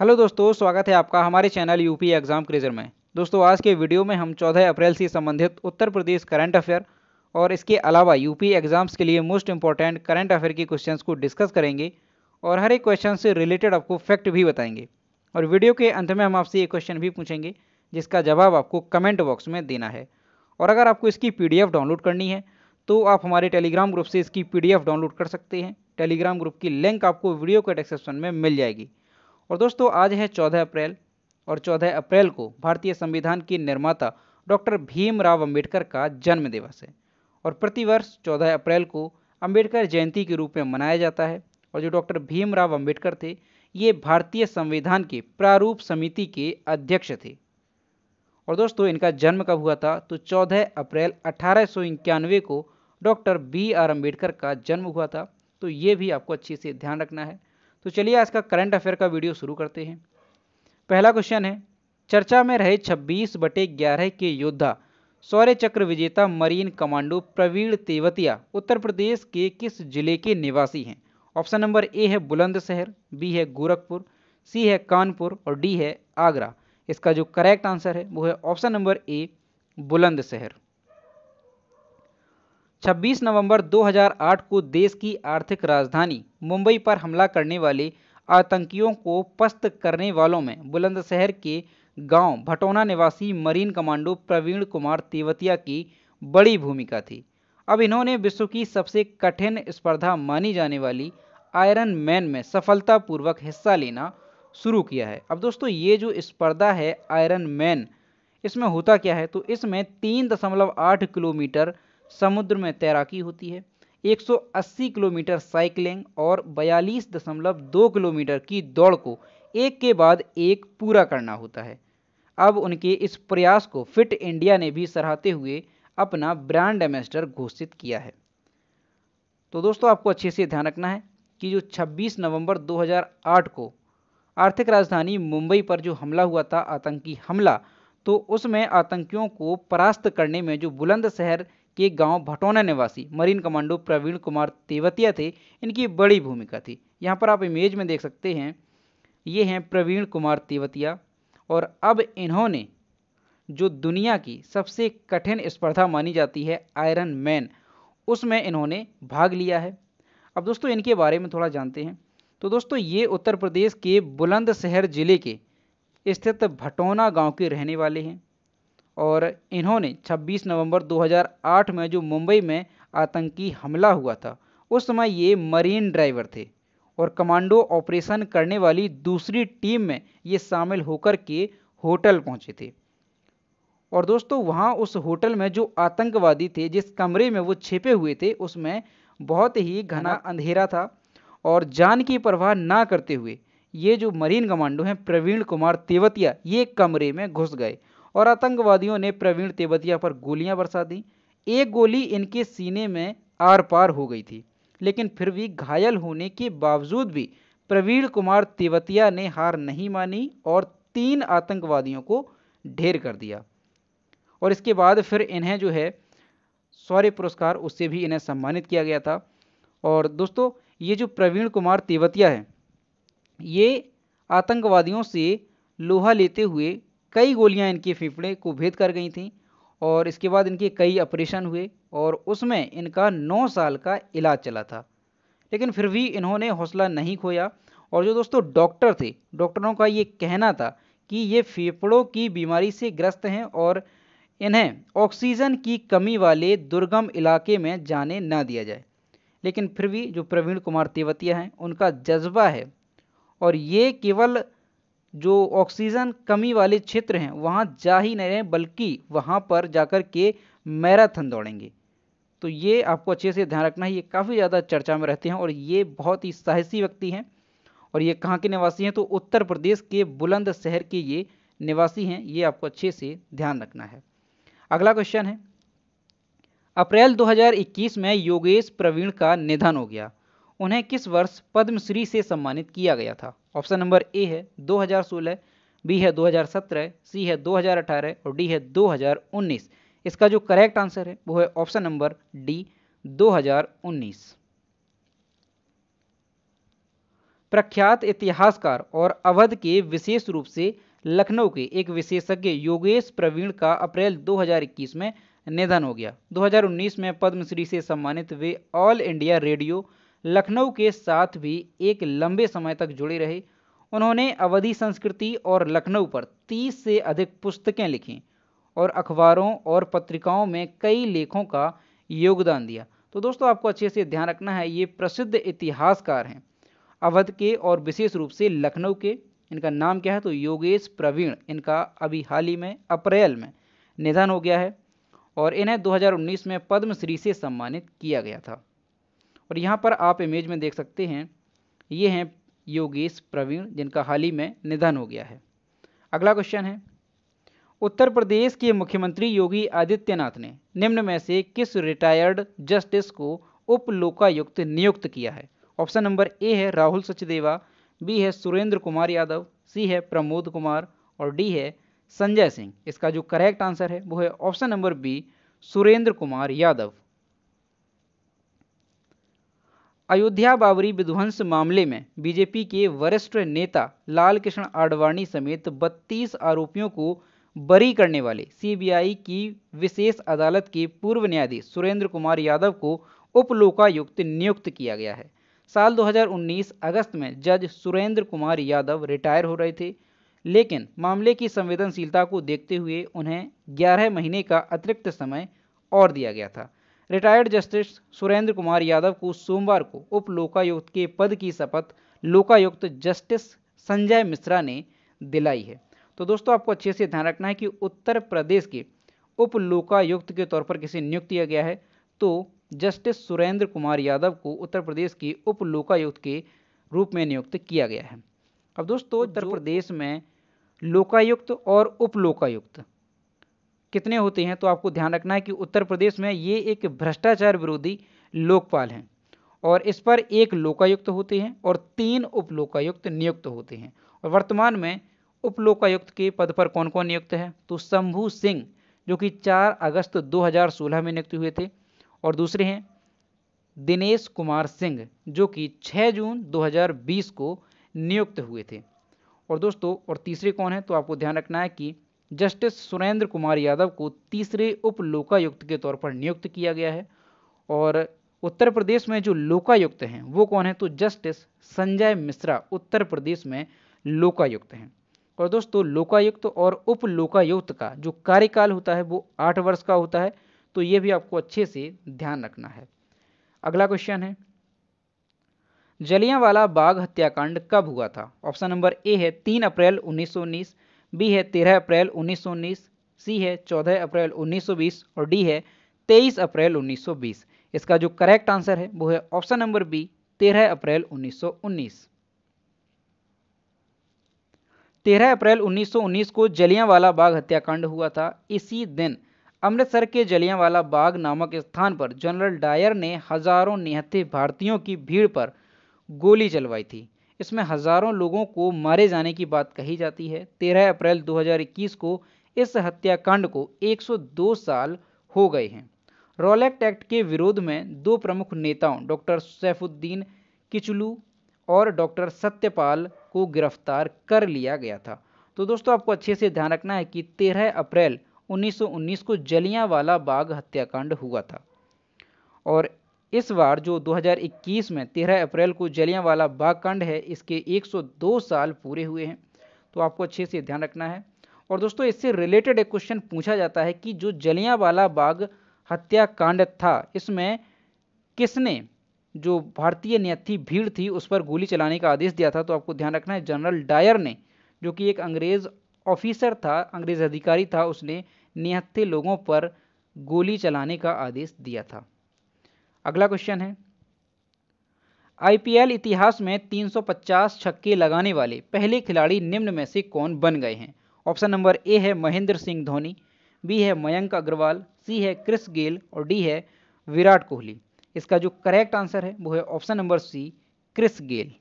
Hello दोस्तों स्वागत है आपका हमारे चैनल यूपी एग्जाम क्रेजर में दोस्तों आज के वीडियो में हम 14 अप्रैल से संबंधित उत्तर प्रदेश करंट अफेयर और इसके अलावा यूपी एग्जाम्स के लिए मोस्ट इंपॉर्टेंट करंट अफेयर के क्वेश्चंस को डिस्कस करेंगे और हर एक क्वेश्चन से रिलेटेड आपको फैक्ट भी बताएंगे और वीडियो के अंत में हम आपसे एक क्वेश्चन भी पूछेंगे जिसका जवाब आपको कमेंट बॉक्स में देना है और अगर आपको इसकी पी डाउनलोड करनी है तो आप हमारे टेलीग्राम ग्रुप से इसकी पी डाउनलोड कर सकते हैं टेलीग्राम ग्रुप की लिंक आपको वीडियो के डिस्क्रिप्शन में मिल जाएगी और दोस्तों आज है 14 अप्रैल और 14 अप्रैल को भारतीय संविधान की निर्माता डॉक्टर भीमराव अंबेडकर का जन्म दिवस है और प्रतिवर्ष 14 अप्रैल को अंबेडकर जयंती के रूप में मनाया जाता है और जो डॉक्टर भीमराव अंबेडकर थे ये भारतीय संविधान के प्रारूप समिति के अध्यक्ष थे और दोस्तों इनका जन्म कब हुआ था तो 14 अप्रैल अठारह को डॉक्टर बी आर अम्बेडकर का जन्म हुआ था तो ये भी आपको अच्छे से ध्यान रखना है तो चलिए आज का करंट अफेयर का वीडियो शुरू करते हैं पहला क्वेश्चन है चर्चा में रहे 26 बटे ग्यारह के योद्धा सौर्य चक्र विजेता मरीन कमांडो प्रवीण तेवतिया उत्तर प्रदेश के किस जिले के निवासी हैं ऑप्शन नंबर ए है बुलंदशहर बी है गोरखपुर सी है कानपुर और डी है आगरा इसका जो करेक्ट आंसर है वो है ऑप्शन नंबर ए बुलंदशहर 26 नवंबर 2008 को देश की आर्थिक राजधानी मुंबई पर हमला करने वाले आतंकियों को पस्त करने वालों में बुलंदशहर के गांव भटौना निवासी मरीन कमांडो प्रवीण कुमार तेवतिया की बड़ी भूमिका थी अब इन्होंने विश्व की सबसे कठिन स्पर्धा मानी जाने वाली आयरन मैन में सफलतापूर्वक हिस्सा लेना शुरू किया है अब दोस्तों ये जो स्पर्धा है आयरन मैन इसमें होता क्या है तो इसमें तीन दशमलव आठ किलोमीटर समुद्र में तैराकी होती है 180 किलोमीटर साइकिलिंग और दो किलोमीटर की दौड़ को एक के बाद एक पूरा करना होता है अब उनके इस प्रयास को फिट इंडिया ने भी सराहते हुए अपना ब्रांड एम्बेसडर घोषित किया है तो दोस्तों आपको अच्छे से ध्यान रखना है कि जो 26 नवंबर 2008 को आर्थिक राजधानी मुंबई पर जो हमला हुआ था आतंकी हमला तो उसमें आतंकियों को परास्त करने में जो बुलंदशहर के गांव भटौना निवासी मरीन कमांडो प्रवीण कुमार तेवतिया थे इनकी बड़ी भूमिका थी यहाँ पर आप इमेज में देख सकते हैं ये हैं प्रवीण कुमार तेवतिया और अब इन्होंने जो दुनिया की सबसे कठिन स्पर्धा मानी जाती है आयरन मैन उसमें इन्होंने भाग लिया है अब दोस्तों इनके बारे में थोड़ा जानते हैं तो दोस्तों ये उत्तर प्रदेश के बुलंदशहर ज़िले के स्थित भटौना गांव के रहने वाले हैं और इन्होंने 26 नवंबर 2008 में जो मुंबई में आतंकी हमला हुआ था उस समय ये मरीन ड्राइवर थे और कमांडो ऑपरेशन करने वाली दूसरी टीम में ये शामिल होकर के होटल पहुंचे थे और दोस्तों वहाँ उस होटल में जो आतंकवादी थे जिस कमरे में वो छिपे हुए थे उसमें बहुत ही घना अंधेरा था और जान की परवाह ना करते हुए ये जो मरीन कमांडो हैं प्रवीण कुमार तेवतिया ये कमरे में घुस गए और आतंकवादियों ने प्रवीण तेवतिया पर गोलियां बरसा दी एक गोली इनके सीने में आर पार हो गई थी लेकिन फिर भी घायल होने के बावजूद भी प्रवीण कुमार तेवतिया ने हार नहीं मानी और तीन आतंकवादियों को ढेर कर दिया और इसके बाद फिर इन्हें जो है शौर्य पुरस्कार उससे भी इन्हें सम्मानित किया गया था और दोस्तों ये जो प्रवीण कुमार तेवतिया है ये आतंकवादियों से लोहा लेते हुए कई गोलियां इनके फेफड़े को भेद कर गई थीं और इसके बाद इनके कई ऑपरेशन हुए और उसमें इनका नौ साल का इलाज चला था लेकिन फिर भी इन्होंने हौसला नहीं खोया और जो दोस्तों डॉक्टर थे डॉक्टरों का ये कहना था कि ये फेफड़ों की बीमारी से ग्रस्त हैं और इन्हें ऑक्सीजन की कमी वाले दुर्गम इलाके में जाने ना दिया जाए लेकिन फिर भी जो प्रवीण कुमार तेवतिया हैं उनका जज्बा है और ये केवल जो ऑक्सीजन कमी वाले क्षेत्र हैं वहाँ जा ही नहीं रहे बल्कि वहाँ पर जाकर के मैराथन दौड़ेंगे तो ये आपको अच्छे से ध्यान रखना है ये काफ़ी ज़्यादा चर्चा में रहते हैं और ये बहुत ही साहसी व्यक्ति हैं और ये कहाँ के निवासी हैं तो उत्तर प्रदेश के बुलंद शहर के ये निवासी हैं ये आपको अच्छे से ध्यान रखना है अगला क्वेश्चन है अप्रैल 2021 में योगेश प्रवीण का निधन हो गया उन्हें किस वर्ष पद्मश्री से सम्मानित किया गया था ऑप्शन नंबर ए है 2016, बी है 2017, सी है 2018 और डी है 2019। इसका जो करेक्ट आंसर है वो है ऑप्शन नंबर डी 2019। प्रख्यात इतिहासकार और अवध के विशेष रूप से लखनऊ के एक विशेषज्ञ योगेश प्रवीण का अप्रैल 2021 में निधन हो गया 2019 में पद्मश्री से सम्मानित वे ऑल इंडिया रेडियो लखनऊ के साथ भी एक लंबे समय तक जुड़े रहे उन्होंने अवधि संस्कृति और लखनऊ पर 30 से अधिक पुस्तकें लिखीं और अखबारों और पत्रिकाओं में कई लेखों का योगदान दिया तो दोस्तों आपको अच्छे से ध्यान रखना है ये प्रसिद्ध इतिहासकार हैं अवध के और विशेष रूप से लखनऊ के इनका नाम क्या है तो योगेश प्रवीण इनका अभी हाल ही में अप्रैल में निधन हो गया है और इन्हें 2019 में पद्मश्री से सम्मानित किया गया था और यहाँ पर आप इमेज में देख सकते हैं ये हैं योगेश प्रवीण जिनका हाल ही में निधन हो गया है अगला क्वेश्चन है उत्तर प्रदेश के मुख्यमंत्री योगी आदित्यनाथ ने निम्न में से किस रिटायर्ड जस्टिस को उप लोकायुक्त नियुक्त किया है ऑप्शन नंबर ए है राहुल सचदेवा बी है सुरेंद्र कुमार यादव सी है प्रमोद कुमार और डी है संजय सिंह इसका जो करेक्ट आंसर है वो है option number B Surendra Kumar Yadav Ayodhya Babri विध्वंस मामले में बीजेपी के वरिष्ठ नेता लालकृष्ण आडवाणी समेत 32 आरोपियों को बरी करने वाले सीबीआई की विशेष अदालत के पूर्व न्यायाधीश सुरेंद्र कुमार यादव को उपलोकायुक्त नियुक्त किया गया है साल 2019 अगस्त में जज सुरेंद्र कुमार यादव रिटायर हो रहे थे लेकिन मामले की संवेदनशीलता को देखते हुए उन्हें 11 महीने का अतिरिक्त समय और दिया गया था रिटायर्ड जस्टिस सुरेंद्र कुमार यादव को सोमवार को उप लोकायुक्त के पद की शपथ लोकायुक्त जस्टिस संजय मिश्रा ने दिलाई है तो दोस्तों आपको अच्छे से ध्यान रखना है कि उत्तर प्रदेश के उप लोकायुक्त के तौर पर किसे नियुक्त किया गया है तो जस्टिस सुरेंद्र कुमार यादव को उत्तर प्रदेश के उप लोकायुक्त के रूप में नियुक्त किया गया है अब दोस्तों तो उत्तर प्रदेश में लोकायुक्त और उप लोकायुक्त कितने होते हैं तो आपको ध्यान रखना है कि उत्तर प्रदेश में ये एक भ्रष्टाचार विरोधी लोकपाल हैं और इस पर एक लोकायुक्त होते हैं और तीन उपलोकायुक्त नियुक्त होते हैं और वर्तमान में उपलोकायुक्त के पद पर कौन कौन नियुक्त है तो शंभू सिंह जो कि 4 अगस्त 2016 में नियुक्त हुए थे और दूसरे हैं दिनेश कुमार सिंह जो कि 6 जून 2020 को नियुक्त हुए थे और दोस्तों और तीसरे कौन है तो आपको ध्यान रखना है कि जस्टिस सुरेंद्र कुमार यादव को तीसरे उप लोकायुक्त के तौर पर नियुक्त किया गया है और उत्तर प्रदेश में जो लोकायुक्त हैं वो कौन है तो जस्टिस संजय मिश्रा उत्तर प्रदेश में लोकायुक्त हैं और दोस्तों लोकायुक्त और उप लोकायुक्त का जो कार्यकाल होता है वो आठ वर्ष का होता है तो ये भी आपको अच्छे से ध्यान रखना है अगला क्वेश्चन है जलियांवाला बाग हत्याकांड कब हुआ था ऑप्शन नंबर ए है तीन अप्रैल उन्नीस बी है तेरह अप्रैल उन्नीस सी है चौदह अप्रैल 1920 और डी है तेईस अप्रैल 1920 इसका जो करेक्ट आंसर है वो है ऑप्शन नंबर बी तेरह अप्रैल 1919 तेरह अप्रैल 1919 को जलियांवाला बाग हत्याकांड हुआ था इसी दिन अमृतसर के जलियांवाला बाग नामक स्थान पर जनरल डायर ने हजारों निहत्थे भारतीयों की भीड़ पर गोली चलवाई थी इसमें हज़ारों लोगों को मारे जाने की बात कही जाती है 13 अप्रैल 2021 को इस हत्याकांड को 102 साल हो गए हैं रॉलेक्ट एक्ट के विरोध में दो प्रमुख नेताओं डॉक्टर सैफुद्दीन किचलू और डॉक्टर सत्यपाल को गिरफ्तार कर लिया गया था तो दोस्तों आपको अच्छे से ध्यान रखना है कि 13 अप्रैल 1919 को जलियांवाला बाग हत्याकांड हुआ था और इस बार जो 2021 में 13 अप्रैल को जलियांवाला बाग कांड है इसके 102 साल पूरे हुए हैं तो आपको अच्छे से ध्यान रखना है और दोस्तों इससे रिलेटेड एक क्वेश्चन पूछा जाता है कि जो जलियांवाला बाग हत्याकांड था इसमें किसने जो भारतीय न्यथी भीड़ थी उस पर गोली चलाने का आदेश दिया था तो आपको ध्यान रखना है जनरल डायर ने जो कि एक अंग्रेज़ ऑफिसर था अंग्रेज़ अधिकारी था उसने निहत्थे लोगों पर गोली चलाने का आदेश दिया था अगला क्वेश्चन है आईपीएल इतिहास में 350 छक्के लगाने वाले पहले खिलाड़ी निम्न में से कौन बन गए हैं ऑप्शन नंबर ए है महेंद्र सिंह धोनी बी है मयंक अग्रवाल सी है क्रिस गेल और डी है विराट कोहली इसका जो करेक्ट आंसर है वो है option number C Chris Gayle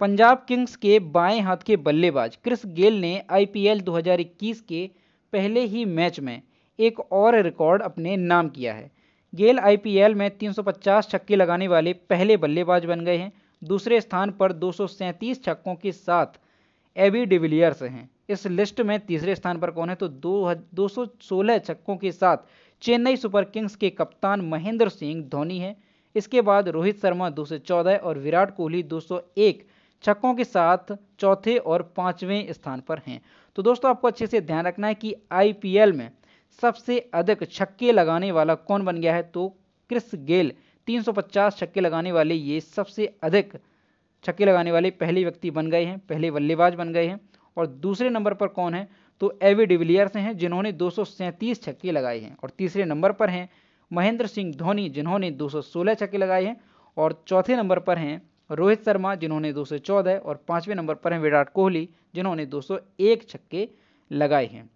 Punjab Kings के बाएं हाथ के बल्लेबाज क्रिस गेल ने आईपीएल 2021 के पहले ही मैच में एक और रिकॉर्ड अपने नाम किया है गेल आईपीएल में 350 छक्के लगाने वाले पहले बल्लेबाज बन गए हैं दूसरे स्थान पर दो छक्कों के साथ एबी डिविलियर्स हैं इस लिस्ट में तीसरे स्थान पर कौन है तो दो, दो छक्कों के साथ चेन्नई सुपर किंग्स के कप्तान महेंद्र सिंह धोनी हैं इसके बाद रोहित शर्मा 214 और विराट कोहली 201 छक्कों के साथ चौथे और पांचवें स्थान पर हैं तो दोस्तों आपको अच्छे से ध्यान रखना है कि आईपीएल में सबसे अधिक छक्के लगाने वाला कौन बन गया है तो क्रिस गेल 350 छक्के लगाने वाले ये सबसे अधिक छक्के लगाने वाले पहले व्यक्ति बन गए हैं पहले बल्लेबाज बन गए हैं और दूसरे नंबर पर कौन है तो एवी डिविलियर्स हैं जिन्होंने दो छक्के लगाए हैं और तीसरे नंबर पर हैं महेंद्र सिंह धोनी जिन्होंने 216 छक्के लगाए हैं और चौथे नंबर पर हैं रोहित शर्मा जिन्होंने 214 और पाँचवें नंबर पर हैं विराट कोहली जिन्होंने 201 छक्के लगाए हैं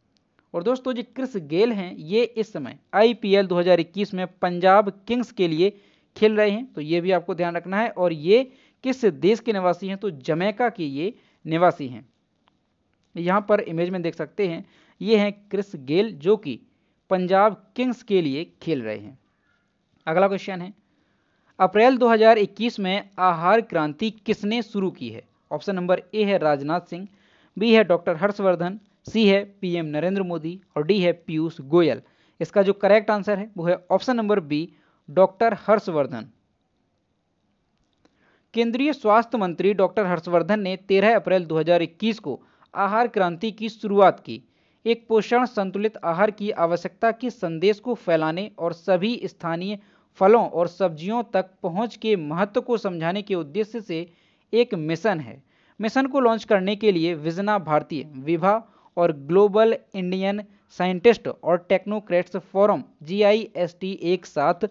और दोस्तों जी क्रिस गेल हैं ये इस समय आईपीएल 2021 में पंजाब किंग्स के लिए खेल रहे हैं तो ये भी आपको ध्यान रखना है और ये किस देश के निवासी हैं तो जमैका के ये निवासी हैं यहाँ पर इमेज में देख सकते हैं ये हैं क्रिस गेल जो कि पंजाब किंग्स के लिए खेल रहे हैं अगला क्वेश्चन है अप्रैल 2021 में आहार क्रांति किसने शुरू की है ऑप्शन नंबर ए है राजनाथ सिंह बी है डॉक्टर हर्षवर्धन सी है पीएम नरेंद्र मोदी और डी है पीयूष गोयल इसका जो करेक्ट आंसर है वो है option number B doctor Harshvardhan केंद्रीय स्वास्थ्य मंत्री डॉक्टर हर्षवर्धन ने 13 अप्रैल 2021 को आहार क्रांति की शुरुआत की एक पोषण संतुलित आहार की आवश्यकता के संदेश को फैलाने और सभी स्थानीय फलों और सब्जियों तक पहुंच के महत्व को समझाने के उद्देश्य से एक मिशन है मिशन को लॉन्च करने के लिए विजना भारतीय विभा और ग्लोबल इंडियन साइंटिस्ट और टेक्नोक्रेट्स फोरम जी एक साथ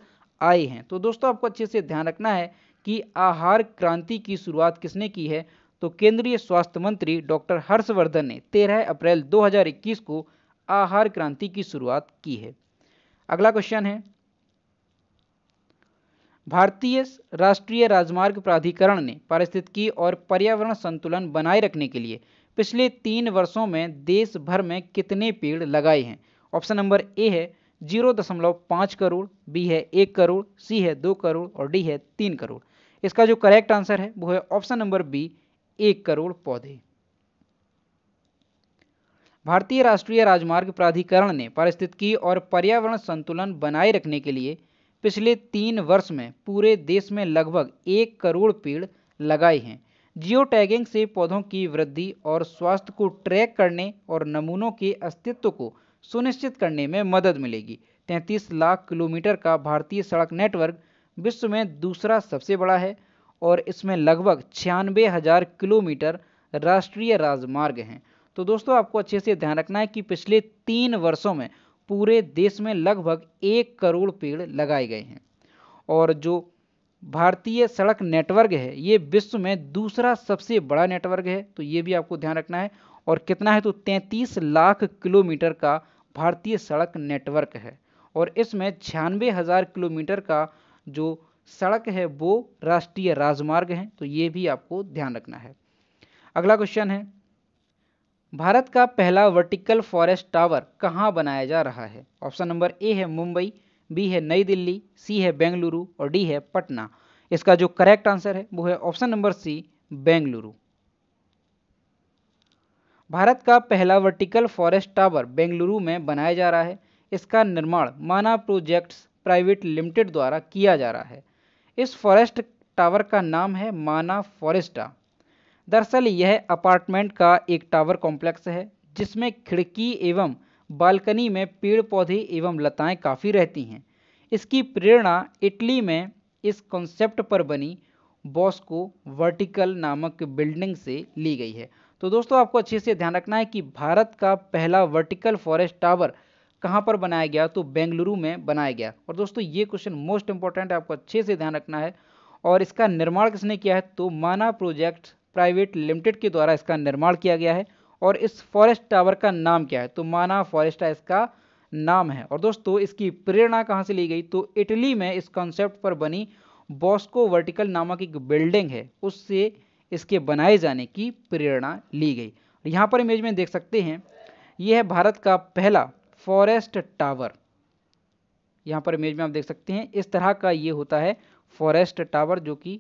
आए हैं तो दोस्तों आपको अच्छे से ध्यान रखना है कि आहार क्रांति की शुरुआत किसने की है तो केंद्रीय स्वास्थ्य मंत्री डॉक्टर हर्षवर्धन ने 13 अप्रैल 2021 को आहार क्रांति की शुरुआत की है अगला क्वेश्चन है भारतीय राष्ट्रीय राजमार्ग प्राधिकरण ने पारिस्थितिकी और पर्यावरण संतुलन बनाए रखने के लिए पिछले तीन वर्षों में देश भर में कितने पेड़ लगाए हैं ऑप्शन नंबर ए है जीरो दशमलव पाँच करोड़ बी है एक करोड़ सी है दो करोड़ और डी है तीन करोड़ इसका जो करेक्ट आंसर है वो है ऑप्शन नंबर बी एक करोड़ पौधे भारतीय राष्ट्रीय राजमार्ग प्राधिकरण ने पारिस्थितिकी और पर्यावरण संतुलन बनाए रखने के लिए पिछले तीन वर्ष में पूरे देश में लगभग एक करोड़ पेड़ लगाए हैं जियो टैगिंग से पौधों की वृद्धि और स्वास्थ्य को ट्रैक करने और नमूनों के अस्तित्व को सुनिश्चित करने में मदद मिलेगी 33 लाख किलोमीटर का भारतीय सड़क नेटवर्क विश्व में दूसरा सबसे बड़ा है और इसमें लगभग छियानवे हज़ार किलोमीटर राष्ट्रीय राजमार्ग हैं तो दोस्तों आपको अच्छे से ध्यान रखना है कि पिछले तीन वर्षों में पूरे देश में लगभग एक करोड़ पेड़ लगाए गए हैं और जो भारतीय सड़क नेटवर्क है ये विश्व में दूसरा सबसे बड़ा नेटवर्क है तो ये भी आपको ध्यान रखना है और कितना है तो 33 लाख किलोमीटर का भारतीय सड़क नेटवर्क है और इसमें छियानवे हज़ार किलोमीटर का जो सड़क है वो राष्ट्रीय राजमार्ग हैं तो ये भी आपको ध्यान रखना है अगला क्वेश्चन है भारत का पहला वर्टिकल फॉरेस्ट टावर कहाँ बनाया जा रहा है ऑप्शन नंबर ए है मुंबई बी है नई दिल्ली सी है बेंगलुरु और डी है पटना इसका जो करेक्ट आंसर है वो है option number C Bengaluru Bharat का पहला वर्टिकल फॉरेस्ट टावर बेंगलुरु में बनाया जा रहा है इसका निर्माण माना प्रोजेक्ट्स प्राइवेट लिमिटेड द्वारा किया जा रहा है इस फॉरेस्ट टावर का नाम है माना फॉरेस्टा दरअसल यह अपार्टमेंट का एक टावर कॉम्प्लेक्स है जिसमें खिड़की एवं बालकनी में पेड़ पौधे एवं लताएं काफ़ी रहती हैं इसकी प्रेरणा इटली में इस कॉन्सेप्ट पर बनी बॉस्को वर्टिकल नामक बिल्डिंग से ली गई है तो दोस्तों आपको अच्छे से ध्यान रखना है कि भारत का पहला वर्टिकल फॉरेस्ट टावर कहाँ पर बनाया गया तो बेंगलुरु में बनाया गया और दोस्तों ये क्वेश्चन मोस्ट इंपॉर्टेंट है आपको अच्छे से ध्यान रखना है और इसका निर्माण किसने किया है तो माना प्रोजेक्ट प्राइवेट लिमिटेड के द्वारा इसका निर्माण किया गया है और इस फॉरेस्ट टावर का नाम क्या है तो माना फॉरेस्टा इसका नाम है और दोस्तों इसकी प्रेरणा कहाँ से ली गई तो इटली में इस कॉन्सेप्ट पर बनी बॉस्को वर्टिकल नामक एक बिल्डिंग है उससे इसके बनाए जाने की प्रेरणा ली गई यहाँ पर इमेज में देख सकते हैं यह है भारत का पहला फॉरेस्ट टावर यहाँ पर इमेज में आप देख सकते हैं इस तरह का ये होता है फॉरेस्ट टावर जो कि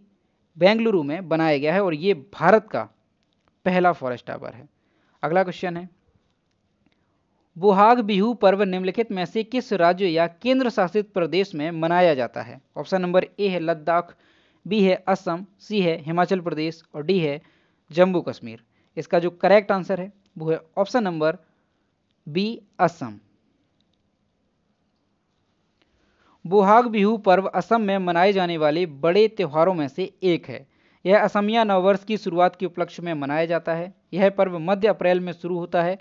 बेंगलुरु में बनाया गया है और ये भारत का पहला फॉरेस्ट टावर है अगला क्वेश्चन है बुहाग बिहू पर्व निम्नलिखित में से किस राज्य या केंद्र शासित प्रदेश में मनाया जाता है ऑप्शन नंबर ए है लद्दाख बी है असम सी है हिमाचल प्रदेश और डी है जम्मू कश्मीर इसका जो करेक्ट आंसर है वो है option number B Assam Bohag Bihu पर्व असम में मनाए जाने वाले बड़े त्योहारों में से एक है यह असमिया नववर्ष की शुरुआत के उपलक्ष्य में मनाया जाता है यह पर्व मध्य अप्रैल में शुरू होता है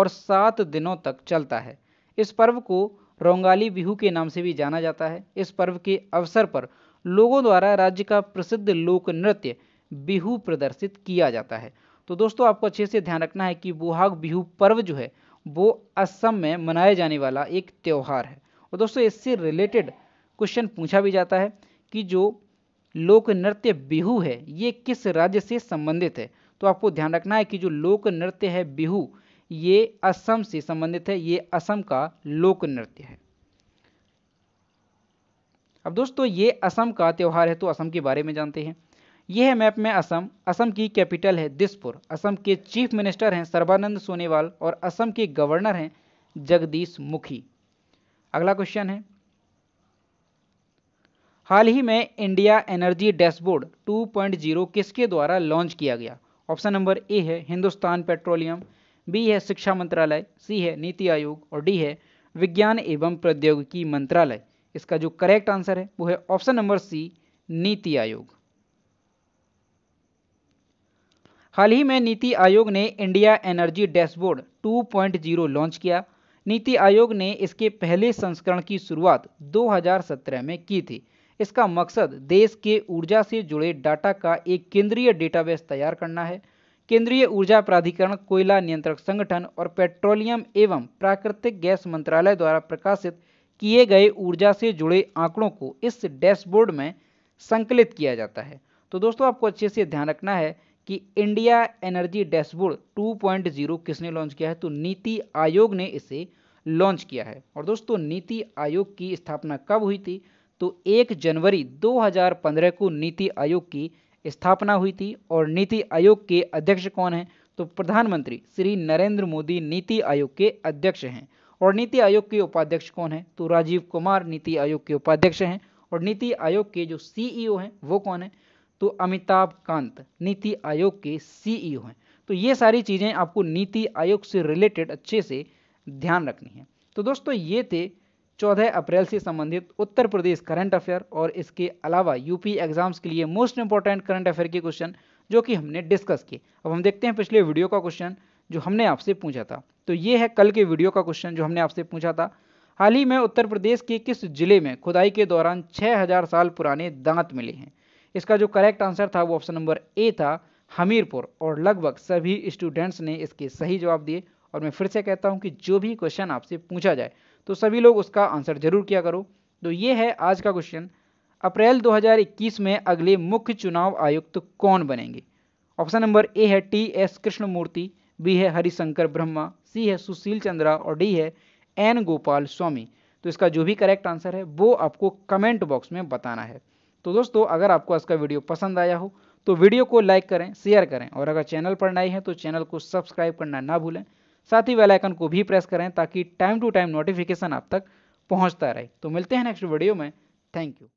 और सात दिनों तक चलता है इस पर्व को रोंगाली बिहू के नाम से भी जाना जाता है इस पर्व के अवसर पर लोगों द्वारा राज्य का प्रसिद्ध लोक नृत्य बिहू प्रदर्शित किया जाता है तो दोस्तों आपको अच्छे से ध्यान रखना है कि बुहाग बिहू पर्व जो है वो असम में मनाया जाने वाला एक त्यौहार है और दोस्तों इससे रिलेटेड क्वेश्चन पूछा भी जाता है कि जो लोक नृत्य बिहू है ये किस राज्य से संबंधित है तो आपको ध्यान रखना है कि जो लोक नृत्य है बिहू ये असम से संबंधित है ये असम का लोक नृत्य है अब दोस्तों ये असम का त्यौहार है तो असम के बारे में जानते हैं यह है मैप में असम असम की कैपिटल है दिसपुर असम के चीफ मिनिस्टर हैं सर्बानंद सोनेवाल और असम के गवर्नर हैं जगदीश मुखी अगला क्वेश्चन है हाल ही में इंडिया एनर्जी डैशबोर्ड 2.0 किसके द्वारा लॉन्च किया गया ऑप्शन नंबर ए है हिंदुस्तान पेट्रोलियम बी है शिक्षा मंत्रालय सी है नीति आयोग और डी है विज्ञान एवं प्रौद्योगिकी मंत्रालय इसका जो करेक्ट आंसर है वो है ऑप्शन नंबर सी नीति आयोग हाल ही में नीति आयोग ने इंडिया एनर्जी डैशबोर्ड 2.0 लॉन्च किया नीति आयोग ने इसके पहले संस्करण की शुरुआत 2017 में की थी इसका मकसद देश के ऊर्जा से जुड़े डाटा का एक केंद्रीय डेटाबेस तैयार करना है केंद्रीय ऊर्जा प्राधिकरण कोयला नियंत्रक संगठन और पेट्रोलियम एवं प्राकृतिक गैस मंत्रालय द्वारा प्रकाशित किए गए ऊर्जा से जुड़े आंकड़ों को इस डैशबोर्ड में संकलित किया जाता है तो दोस्तों आपको अच्छे से ध्यान रखना है कि इंडिया एनर्जी डैशबोर्ड 2.0 किसने लॉन्च किया है तो नीति आयोग ने इसे लॉन्च किया है और दोस्तों नीति आयोग की स्थापना कब हुई थी तो 1 जनवरी 2015 को नीति आयोग की स्थापना हुई थी और नीति आयोग के अध्यक्ष कौन हैं तो प्रधानमंत्री श्री नरेंद्र मोदी नीति आयोग के अध्यक्ष हैं और नीति आयोग के उपाध्यक्ष कौन है तो राजीव कुमार नीति आयोग के उपाध्यक्ष हैं और नीति आयोग के जो सीईओ e हैं वो कौन है तो अमिताभ कांत नीति आयोग के सीईओ e हैं तो ये सारी चीज़ें आपको नीति आयोग से रिलेटेड अच्छे से ध्यान रखनी है तो दोस्तों ये थे चौदह अप्रैल से संबंधित उत्तर प्रदेश करंट अफेयर और इसके अलावा यूपी एग्जाम्स के लिए मोस्ट इंपॉर्टेंट करंट अफेयर के क्वेश्चन जो कि हमने डिस्कस किए अब हम देखते हैं पिछले वीडियो का क्वेश्चन जो हमने आपसे पूछा था तो ये है कल के वीडियो का क्वेश्चन जो हमने आपसे पूछा था हाल ही में उत्तर प्रदेश के किस जिले में खुदाई के दौरान छः साल पुराने दांत मिले हैं इसका जो करेक्ट आंसर था वो ऑप्शन नंबर ए था हमीरपुर और लगभग सभी स्टूडेंट्स ने इसके सही जवाब दिए और मैं फिर से कहता हूँ कि जो भी क्वेश्चन आपसे पूछा जाए तो सभी लोग उसका आंसर जरूर किया करो तो ये है आज का क्वेश्चन अप्रैल 2021 में अगले मुख्य चुनाव आयुक्त तो कौन बनेंगे ऑप्शन नंबर ए है टी एस कृष्णमूर्ति बी है हरिशंकर ब्रह्मा सी है सुशील चंद्रा और डी है एन गोपाल स्वामी तो इसका जो भी करेक्ट आंसर है वो आपको कमेंट बॉक्स में बताना है तो दोस्तों अगर आपको आज का वीडियो पसंद आया हो तो वीडियो को लाइक करें शेयर करें और अगर चैनल पर नए हैं तो चैनल को सब्सक्राइब करना ना भूलें साथ ही वेल आइकन को भी प्रेस करें ताकि टाइम टू टाइम नोटिफिकेशन आप तक पहुंचता रहे तो मिलते हैं नेक्स्ट वीडियो में थैंक यू